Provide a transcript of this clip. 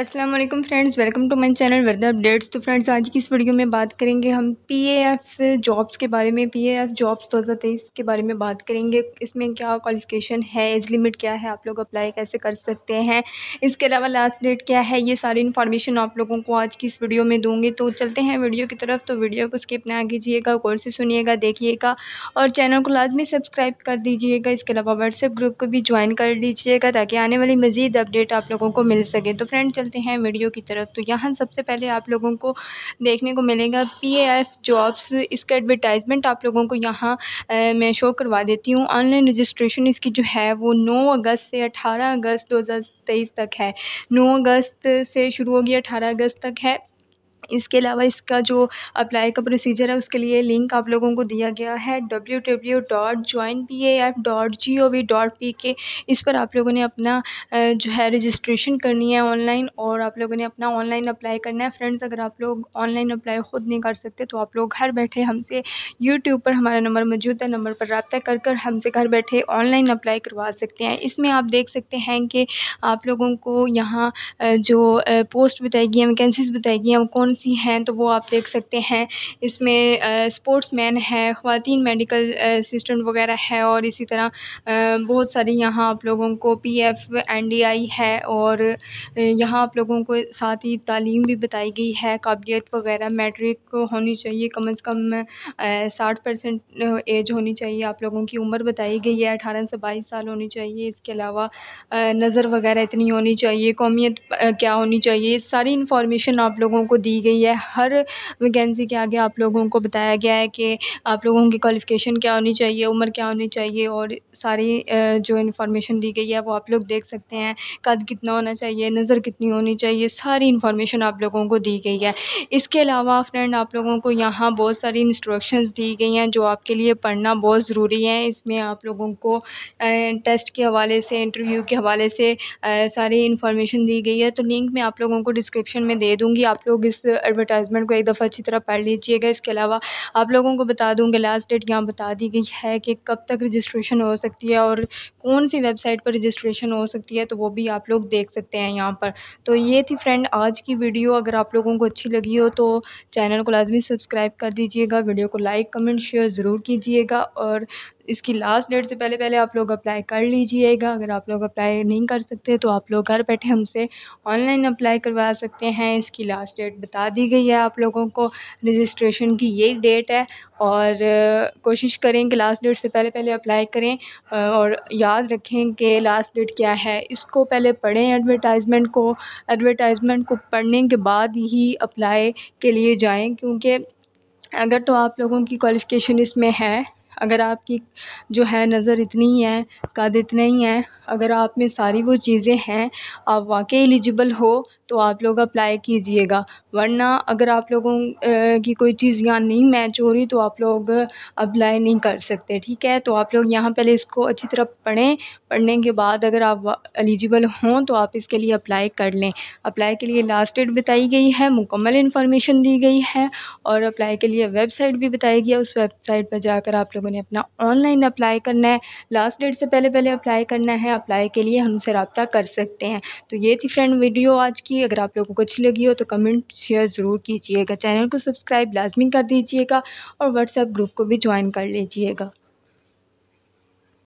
अस्सलाम वालेकुम friends welcome to my channel Warda updates तो फ्रेंड्स आज की इस वीडियो में बात करेंगे हम पी एफ़ जॉब्स के बारे में पी एफ़ जॉब्स दो हज़ार तेईस के बारे में बात करेंगे इसमें क्या क्वालिफिकेशन है एज लिमिट क्या है आप लोग अप्लाई कैसे कर सकते हैं इसके अलावा लास्ट डेट क्या है ये सारी इन्फॉर्मेशन आप लोगों को आज की इस वीडियो में दूँगी तो चलते हैं वीडियो की तरफ तो वीडियो को स्किप ना कीजिएगा गौर से सुनिएगा देखिएगा और चैनल को लाजमी सब्सक्राइब कर दीजिएगा इसके अलावा व्हाट्सएप ग्रुप को भी ज्वाइन कर लीजिएगा ताकि आने वाली मज़ीद अपडेट आप लोगों को मिल सके तो फ्रेंड चल चलते हैं वीडियो की तरफ तो यहाँ सबसे पहले आप लोगों को देखने को मिलेगा पी एफ जॉब्स इसका एडवर्टाइज़मेंट आप लोगों को यहाँ मैं शो करवा देती हूँ ऑनलाइन रजिस्ट्रेशन इसकी जो है वो नौ अगस्त से अठारह अगस्त दो हज़ार तेईस तक है नौ अगस्त से शुरू होगी अठारह अगस्त तक है इसके अलावा इसका जो अप्लाई का प्रोसीजर है उसके लिए लिंक आप लोगों को दिया गया है W W dot join P A F dot G O V dot P K इस पर आप लोगों ने अपना जो है रजिस्ट्रेशन करनी है ऑनलाइन और आप लोगों ने अपना ऑनलाइन अप्लाई करना है फ्रेंड्स अगर आप लोग ऑनलाइन अप्लाई ख़ुद नहीं कर सकते तो आप लोग घर बैठे हमसे यूट्यूब पर हमारा नंबर मौजूद है नंबर पर रबा कर कर हमसे घर बैठे ऑनलाइन अप्लाई करवा सकते हैं इसमें आप देख सकते हैं कि आप लोगों को यहाँ जो पोस्ट बताएगी हैं वैकेंसीज बताएगी हैं कौन एजेंसी हैं तो वो आप देख सकते हैं इसमें स्पोर्ट्स मैन है ख़वान मेडिकल असिस्टेंट वगैरह है और इसी तरह बहुत सारी यहाँ आप लोगों को P F N D I है और यहाँ आप लोगों को साथ ही तालीम भी बताई गई है काबिलियत वगैरह मैट्रिक होनी चाहिए कम अज़ कम साठ परसेंट एज होनी चाहिए आप लोगों की उम्र बताई गई है अठारह से बाईस साल होनी चाहिए इसके अलावा नज़र वगैरह इतनी होनी चाहिए कौमियत क्या होनी चाहिए सारी इन्फॉर्मेशन आप लोगों को दी गई गई है हर वैकेंसी के आगे आप लोगों को बताया गया है कि आप लोगों की क्वालिफ़िकेशन क्या होनी चाहिए उम्र क्या होनी चाहिए और सारी जो इन्फॉर्मेशन दी गई है वो आप लोग देख सकते हैं कद कितना होना चाहिए नज़र कितनी होनी चाहिए सारी इन्फॉर्मेशन आप लोगों को दी गई है इसके अलावा फ्रेंड आप लोगों को यहाँ बहुत सारी इंस्ट्रक्शंस दी गई हैं जो आपके लिए पढ़ना बहुत ज़रूरी है इसमें आप लोगों को टेस्ट के हवाले से इंटरव्यू के हवाले से सारी इन्फॉर्मेशन दी गई है तो लिंक मैं आप लोगों को डिस्क्रिप्शन में दे दूँगी आप लोग इस एडवर्टाइज़मेंट को एक दफ़ा अच्छी तरह पढ़ लीजिएगा इसके अलावा आप लोगों को बता दूँ कि लास्ट डेट यहाँ बता दी गई है कि कब तक रजिस्ट्रेशन हो सकती है और कौन सी वेबसाइट पर रजिस्ट्रेशन हो सकती है तो वो भी आप लोग देख सकते हैं यहाँ पर तो ये थी फ्रेंड आज की वीडियो अगर आप लोगों को अच्छी लगी हो तो चैनल को लाजमी सब्सक्राइब कर दीजिएगा वीडियो को लाइक कमेंट शेयर ज़रूर कीजिएगा और इसकी लास्ट डेट से पहले पहले आप लोग अप्लाई कर लीजिएगा अगर आप लोग अप्लाई नहीं कर सकते तो आप लोग घर बैठे हमसे ऑनलाइन अप्लाई करवा सकते हैं इसकी लास्ट डेट बता दी गई है आप लोगों को रजिस्ट्रेशन की ये डेट है और कोशिश करें कि लास्ट डेट से पहले पहले अप्लाई करें और याद रखें कि लास्ट डेट क्या है इसको पहले पढ़ें एडवर्टाइजमेंट को एडवर्टाइजमेंट को पढ़ने के बाद ही अप्लाई के लिए जाएं क्योंकि अगर तो आप लोगों की क्वालिफ़िकेशन इसमें है अगर आपकी जो है नज़र इतनी ही है क़द इतना ही है अगर आप में सारी वो चीज़ें हैं आप वाकई एलिजिबल हो तो आप लोग अप्लाई कीजिएगा वरना अगर आप लोगों की कोई चीज़ यहाँ नहीं मैच हो रही तो आप लोग अप्लाई नहीं कर सकते ठीक है तो आप लोग यहाँ पहले इसको अच्छी तरह पढ़ें पढ़ने के बाद अगर आप एलिजिबल हों तो आप इसके लिए अप्लाई कर लें अप्लाई के लिए लास्ट डेट बताई गई है मुकम्मल इन्फॉर्मेशन दी गई है और अप्लाई के लिए वेबसाइट भी बताई गई है उस वेबसाइट पर जाकर आप लोगों लोगों ने अपना ऑनलाइन अप्लाई करना है लास्ट डेट से पहले पहले अप्लाई करना है अप्लाई के लिए हमसे रबता कर सकते हैं तो ये थी फ्रेंड वीडियो आज की अगर आप लोगों को अच्छी लगी हो तो कमेंट शेयर ज़रूर कीजिएगा चैनल को सब्सक्राइब लाजमी कर दीजिएगा और व्हाट्सएप ग्रुप को भी ज्वाइन कर लीजिएगा